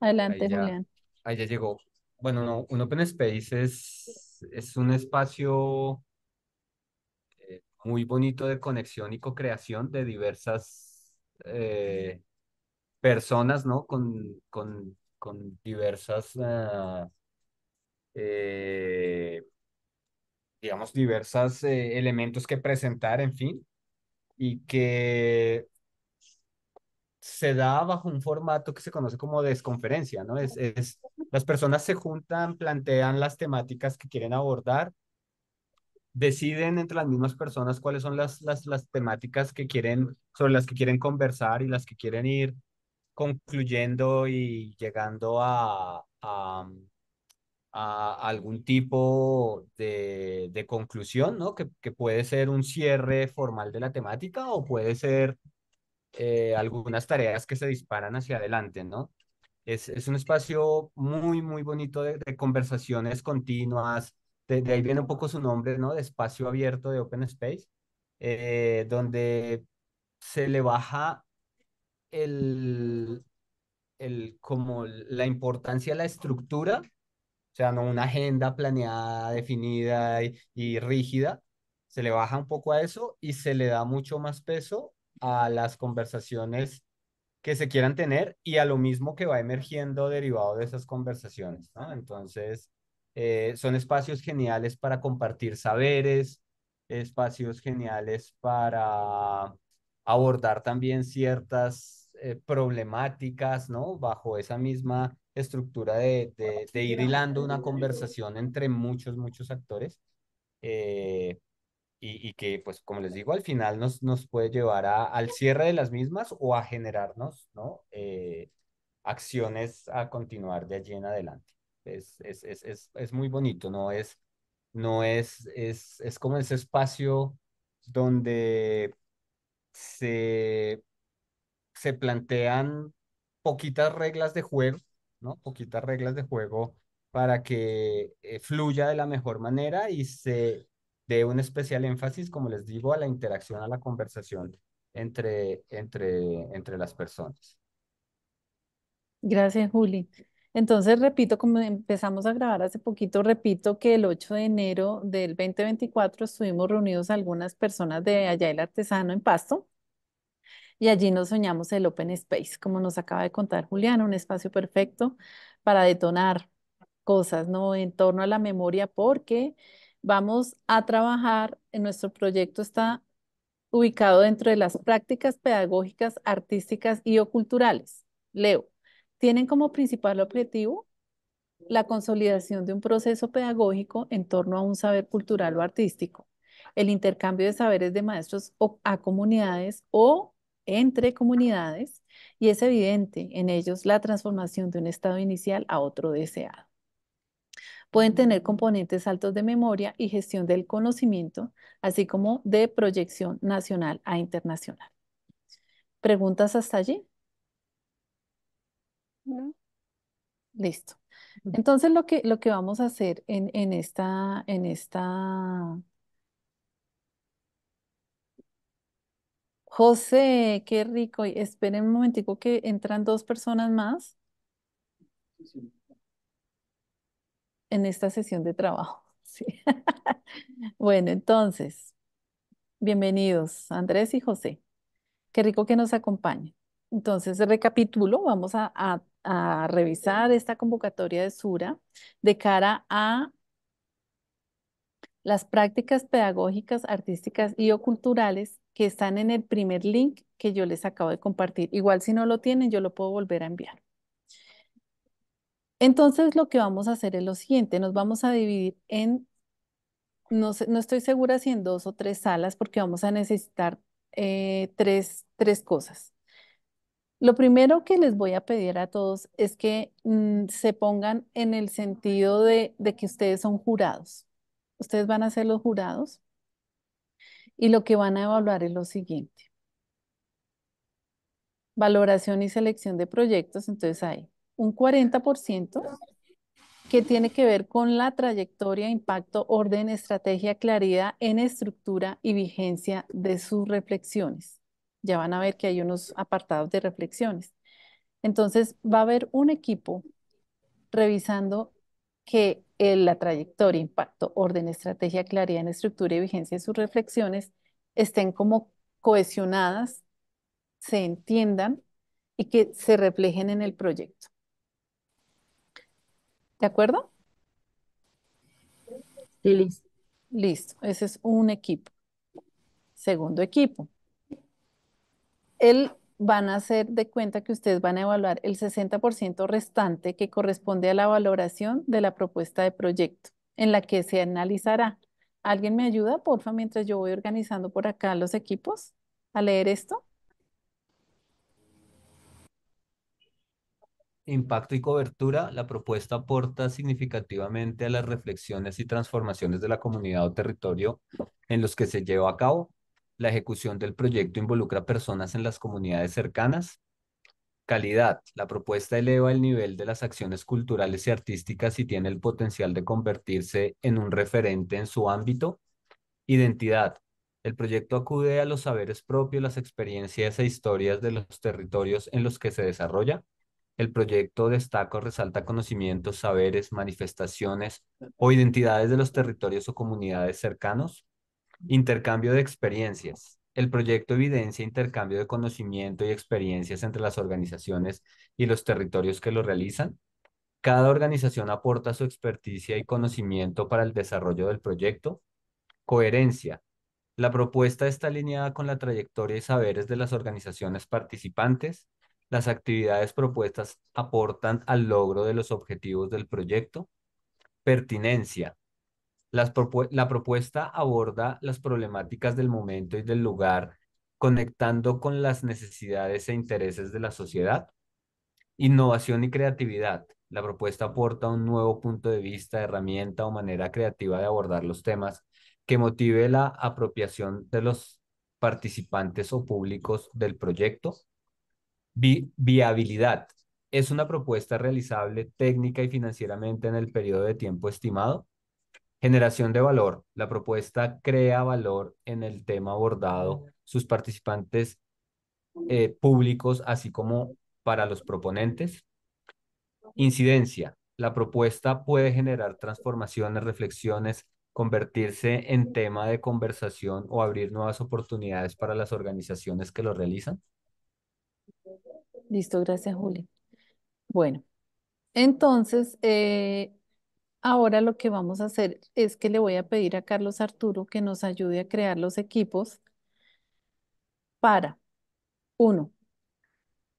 Adelante, Julián. Ahí ya llegó. Bueno, no, un open space es, es un espacio eh, muy bonito de conexión y co-creación de diversas eh, personas, ¿no? Con, con, con diversas, ah, eh, digamos, diversos elementos que presentar, en fin, y que se da bajo un formato que se conoce como desconferencia, ¿no? Es, es, las personas se juntan, plantean las temáticas que quieren abordar, deciden entre las mismas personas cuáles son las, las, las temáticas que quieren, sobre las que quieren conversar y las que quieren ir concluyendo y llegando a, a, algún tipo de, conclusión, ¿no? Que, que puede ser un cierre formal de la temática o puede ser eh, algunas tareas que se disparan hacia adelante, ¿no? Es, es un espacio muy, muy bonito de, conversaciones continuas, de, ahí viene un poco su nombre, ¿no? De espacio abierto de Open Space, eh, donde se le baja el, el, como la importancia de la estructura, o sea, no una agenda planeada, definida y, y rígida, se le baja un poco a eso y se le da mucho más peso a las conversaciones que se quieran tener y a lo mismo que va emergiendo derivado de esas conversaciones. ¿no? Entonces, eh, son espacios geniales para compartir saberes, espacios geniales para abordar también ciertas eh, problemáticas, ¿no? Bajo esa misma estructura de, ir hilando una conversación entre muchos, muchos actores. Eh, y, y, que, pues, como les digo, al final nos, nos puede llevar a, al cierre de las mismas o a generarnos, ¿no? Eh, acciones a continuar de allí en adelante. Es, es, es, es, es muy bonito, ¿no? Es, no es, es, es como ese espacio donde se, se plantean poquitas reglas de juego, ¿no? Poquitas reglas de juego para que eh, fluya de la mejor manera y se de un especial énfasis, como les digo, a la interacción, a la conversación entre, entre, entre las personas. Gracias, Juli. Entonces, repito, como empezamos a grabar hace poquito, repito que el 8 de enero del 2024 estuvimos reunidos algunas personas de Allá el Artesano en Pasto y allí nos soñamos el Open Space, como nos acaba de contar Juliana, un espacio perfecto para detonar cosas, ¿no? En torno a la memoria, porque Vamos a trabajar, en nuestro proyecto está ubicado dentro de las prácticas pedagógicas, artísticas y o culturales. Leo, tienen como principal objetivo la consolidación de un proceso pedagógico en torno a un saber cultural o artístico, el intercambio de saberes de maestros a comunidades o entre comunidades, y es evidente en ellos la transformación de un estado inicial a otro deseado. Pueden tener componentes altos de memoria y gestión del conocimiento, así como de proyección nacional a internacional. ¿Preguntas hasta allí? Listo. Mm. Entonces lo que, lo que vamos a hacer en, en esta, en esta... José, qué rico. Esperen un momentico que entran dos personas más en esta sesión de trabajo. bueno, entonces, bienvenidos Andrés y José. Qué rico que nos acompañen. Entonces, recapitulo, vamos a, a revisar esta convocatoria de Sura de cara a las prácticas pedagógicas, artísticas y o culturales que están en el primer link que yo les acabo de compartir. Igual si no lo tienen, yo lo puedo volver a enviar. Entonces lo que vamos a hacer es lo siguiente, nos vamos a dividir en, no, no estoy segura si en dos o tres salas porque vamos a necesitar eh, tres, cosas. Lo primero que les voy a pedir a todos es que mm, se pongan en el sentido de, de, que ustedes son jurados. Ustedes van a ser los jurados y lo que van a evaluar es lo siguiente. Valoración y selección de proyectos, entonces ahí un 40% que tiene que ver con la trayectoria, impacto, orden, estrategia, claridad en estructura y vigencia de sus reflexiones. Ya van a ver que hay unos apartados de reflexiones. Entonces va a haber un equipo revisando que la trayectoria, impacto, orden, estrategia, claridad en estructura y vigencia de sus reflexiones estén como cohesionadas, se entiendan y que se reflejen en el proyecto. ¿De acuerdo? listo. Listo, ese es un equipo. Segundo equipo. Él van a hacer de cuenta que ustedes van a evaluar el 60% restante que corresponde a la valoración de la propuesta de proyecto en la que se analizará. ¿Alguien me ayuda, porfa, mientras yo voy organizando por acá los equipos a leer esto? impacto y cobertura, la propuesta aporta significativamente a las reflexiones y transformaciones de la comunidad o territorio en los que se lleva a cabo. La ejecución del proyecto involucra personas en las comunidades cercanas. Calidad. La propuesta eleva el nivel de las acciones culturales y artísticas y tiene el potencial de convertirse en un referente en su ámbito. Identidad. El proyecto acude a los saberes propios, las experiencias e historias de los territorios en los que se desarrolla. El proyecto destaca resalta conocimientos, saberes, manifestaciones o identidades de los territorios o comunidades cercanos. Intercambio de experiencias. El proyecto evidencia intercambio de conocimiento y experiencias entre las organizaciones y los territorios que lo realizan. Cada organización aporta su experticia y conocimiento para el desarrollo del proyecto. Coherencia. La propuesta está alineada con la trayectoria y saberes de las organizaciones participantes las actividades propuestas aportan al logro de los objetivos del proyecto. Pertinencia. la propuesta aborda las problemáticas del momento y del lugar, conectando con las necesidades e intereses de la sociedad. Innovación y creatividad. La propuesta aporta un nuevo punto de vista, herramienta o manera creativa de abordar los temas que motive la apropiación de los participantes o públicos del proyecto viabilidad. ¿Es una propuesta realizable técnica y financieramente en el periodo de tiempo estimado? Generación de valor. La propuesta crea valor en el tema abordado, sus participantes eh, públicos, así como para los proponentes. Incidencia. La propuesta puede generar transformaciones, reflexiones, convertirse en tema de conversación o abrir nuevas oportunidades para las organizaciones que lo realizan. Listo, gracias, Juli. Bueno, entonces, eh, ahora lo que vamos a hacer es que le voy a pedir a Carlos Arturo que nos ayude a crear los equipos para, uno,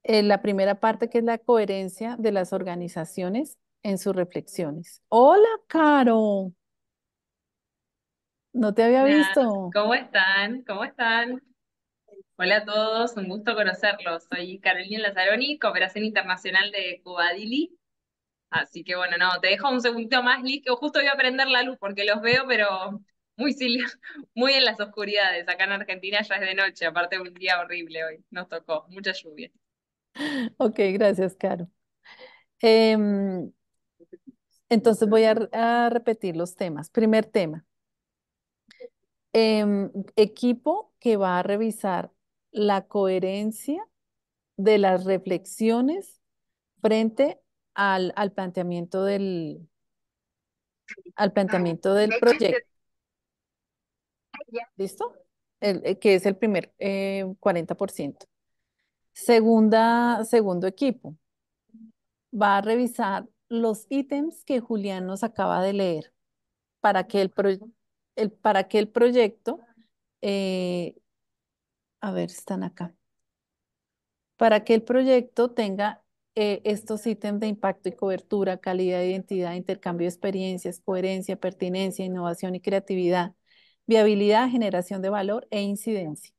eh, la primera parte que es la coherencia de las organizaciones en sus reflexiones. Hola, Caro. No te había visto. ¿Cómo están? ¿Cómo están? Hola a todos, un gusto conocerlos. Soy Carolina Lazaroni, Cooperación Internacional de Cubadili. Así que bueno, no, te dejo un segundito más, Liz, que justo voy a prender la luz porque los veo, pero muy, muy en las oscuridades. Acá en Argentina ya es de noche, aparte de un día horrible hoy, nos tocó, mucha lluvia. Ok, gracias, Caro. Em, entonces voy a, repetir los temas. Primer tema, em, equipo que va a revisar la coherencia de las reflexiones frente al, al planteamiento del al planteamiento del proyecto. ¿Listo? El, eh, que es el primer 40%. Eh, Segunda, segundo equipo. Va a revisar los ítems que Julián nos acaba de leer para que el, el para que el proyecto eh, a ver, están acá, para que el proyecto tenga eh, estos ítems de impacto y cobertura, calidad, de identidad, intercambio de experiencias, coherencia, pertinencia, innovación y creatividad, viabilidad, generación de valor e incidencia.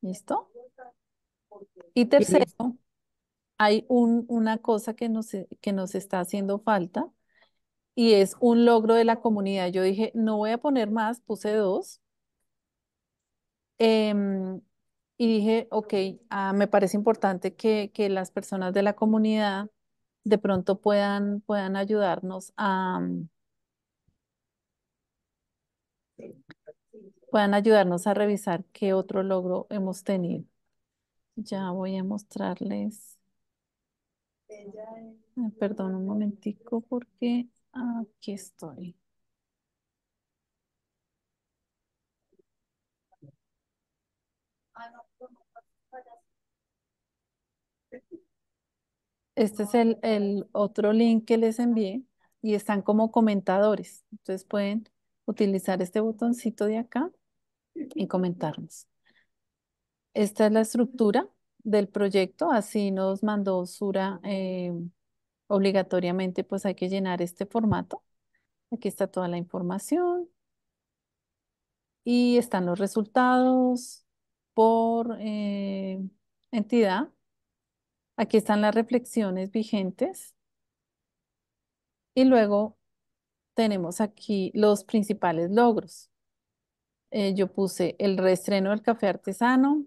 ¿Listo? Y tercero, hay un, una cosa que nos, que nos está haciendo falta y es un logro de la comunidad. Yo dije, no voy a poner más, puse dos, Em, y dije, ok, ah, me parece importante que, las personas de la comunidad de pronto puedan, puedan ayudarnos a mm, puedan ayudarnos a revisar qué otro logro hemos tenido. Ya voy a mostrarles. Perdón un momentico porque aquí estoy. Este es el, otro link que les envié y están como comentadores. Entonces pueden utilizar este botoncito de acá y comentarnos. Esta es la estructura del proyecto, así nos mandó Sura eh, obligatoriamente, pues hay que llenar este formato. Aquí está toda la información. Y están los resultados por eh, entidad. Aquí están las reflexiones vigentes. Y luego tenemos aquí los principales logros. Eh, yo puse el restreno del café artesano.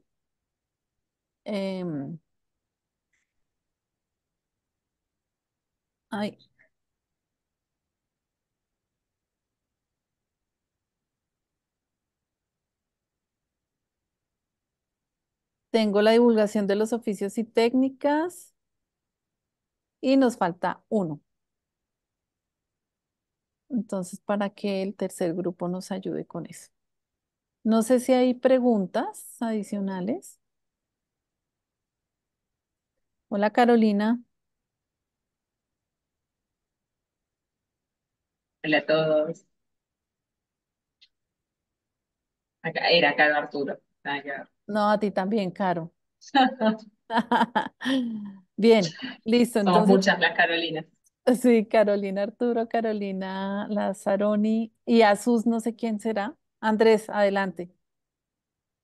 Em, Ahí Tengo la divulgación de los oficios y técnicas. Y nos falta uno. Entonces, para que el tercer grupo nos ayude con eso. No sé si hay preguntas adicionales. Hola, Carolina. Hola a todos. Acá, era acá Arturo. Ah, no, a ti también, Caro. Bien, listo. Entonces, muchas las Carolina. Sí, Carolina Arturo, Carolina Lazaroni y Asus, no sé quién será. Andrés, adelante.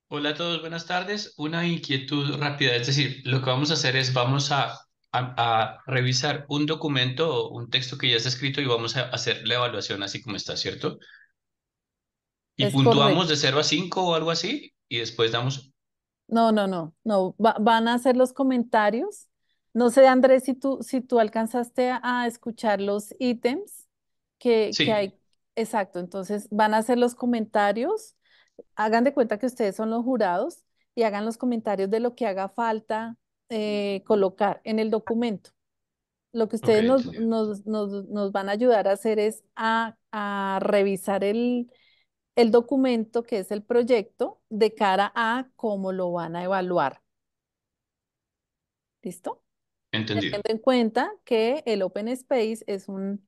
Hola a todos, buenas tardes. Una inquietud rápida, es decir, lo que vamos a hacer es vamos a, a, revisar un documento o un texto que ya está escrito y vamos a hacer la evaluación así como está, ¿cierto? Y puntuamos de 0 a 5 o algo así y después damos no, no, no, no. van a hacer los comentarios. No sé, Andrés, si tú, si tú alcanzaste a, escuchar los ítems que, hay. Exacto, entonces van a hacer los comentarios. Hagan de cuenta que ustedes son los jurados y hagan los comentarios de lo que haga falta eh, colocar en el documento. Lo que ustedes nos, van a ayudar a hacer es a, a revisar el, el documento que es el proyecto de cara a cómo lo van a evaluar. ¿Listo? Entendido. Teniendo en cuenta que el Open Space es un,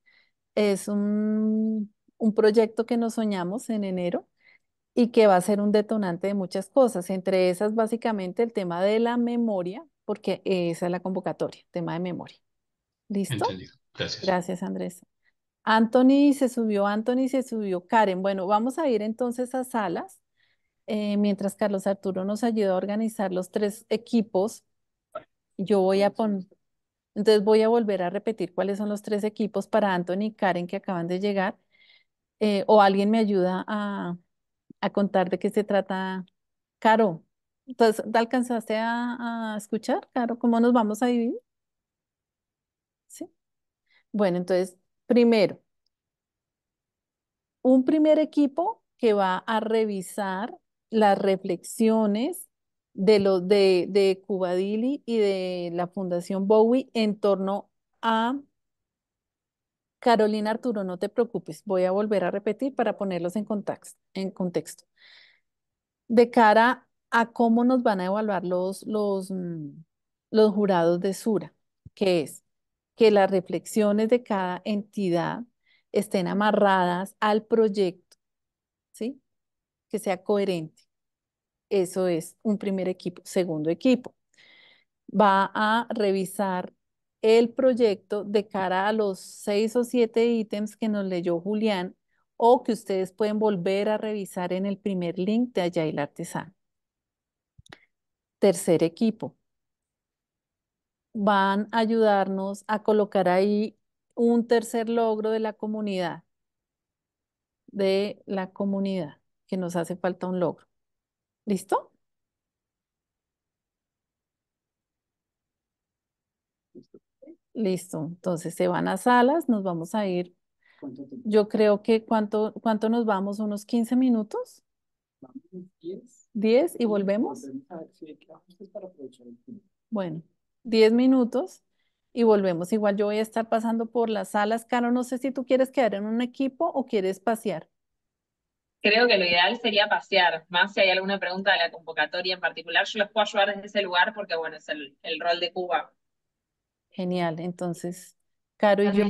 es un, proyecto que nos soñamos en enero y que va a ser un detonante de muchas cosas, entre esas básicamente el tema de la memoria, porque esa es la convocatoria, tema de memoria. ¿Listo? Entendido. Gracias. Gracias, Andrés. Anthony se subió, Anthony se subió, Karen. Bueno, vamos a ir entonces a salas, eh, mientras Carlos Arturo nos ayuda a organizar los tres equipos. Yo voy a poner, entonces voy a volver a repetir cuáles son los tres equipos para Anthony y Karen que acaban de llegar. Eh, o alguien me ayuda a, contar de qué se trata, Caro. Entonces, ¿te alcanzaste a escuchar, Caro? ¿Cómo nos vamos a dividir? Sí. Bueno, entonces Primero, un primer equipo que va a revisar las reflexiones de, lo de, Cubadili y de la Fundación Bowie en torno a Carolina Arturo, no te preocupes, voy a volver a repetir para ponerlos en, contexto, en contexto. De cara a cómo nos van a evaluar los, los, mm, los jurados de Sura, que es que las reflexiones de cada entidad estén amarradas al proyecto, ¿sí? Que sea coherente. Eso es un primer equipo. Segundo equipo, va a revisar el proyecto de cara a los seis o siete ítems que nos leyó Julián o que ustedes pueden volver a revisar en el primer link de el Artesano. Tercer equipo, van a ayudarnos a colocar ahí un tercer logro de la comunidad, de la comunidad, que nos hace falta un logro. ¿Listo? Listo. Entonces se van a salas, nos vamos a ir. Yo creo que cuánto, cuánto nos vamos, unos 15 minutos. Vamos 10. 10 y volvemos. Bueno. 10 minutos y volvemos. Igual yo voy a estar pasando por las salas. Caro, no sé si tú quieres quedar en un equipo o quieres pasear. Creo que lo ideal sería pasear, más si hay alguna pregunta de la convocatoria en particular, yo les puedo ayudar desde ese lugar porque, bueno, es el, rol de Cuba. Genial, entonces, Caro y yo...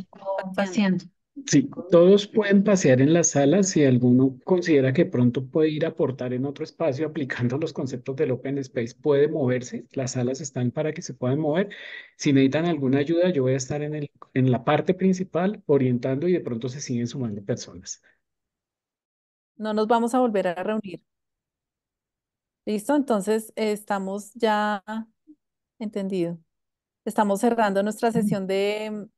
Paseando. Sí, todos pueden pasear en las salas si alguno considera que pronto puede ir a aportar en otro espacio aplicando los conceptos del Open Space. Puede moverse, las salas están para que se puedan mover. Si necesitan alguna ayuda, yo voy a estar en, el, en la parte principal orientando y de pronto se siguen sumando personas. No nos vamos a volver a reunir. Listo, entonces estamos ya entendido. Estamos cerrando nuestra sesión de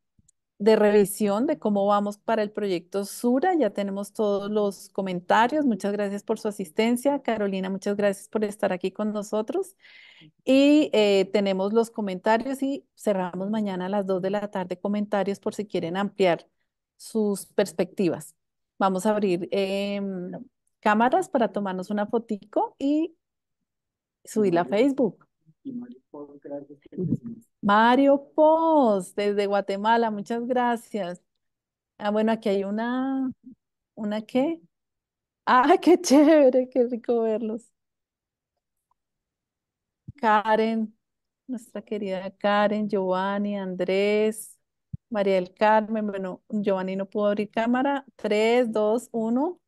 de revisión de cómo vamos para el proyecto Sura. Ya tenemos todos los comentarios. Muchas gracias por su asistencia. Carolina, muchas gracias por estar aquí con nosotros. Y eh, tenemos los comentarios y cerramos mañana a las 2 de la tarde comentarios por si quieren ampliar sus perspectivas. Vamos a abrir em, cámaras para tomarnos una fotico y subirla a Facebook. Mario Poz, desde Guatemala, muchas gracias. Ah, bueno, aquí hay una, ¿una qué? Ah, qué chévere, qué rico verlos. Karen, nuestra querida Karen, Giovanni, Andrés, María del Carmen, bueno, Giovanni no pudo abrir cámara. Tres, dos, uno.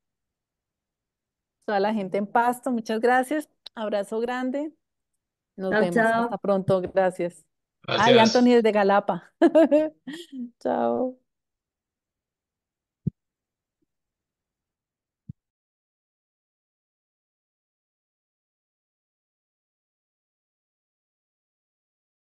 Toda la gente en Pasto, muchas gracias. Abrazo grande. Nos vemos. Hasta pronto. Gracias. Ay, Anthony de Galapa. Chao.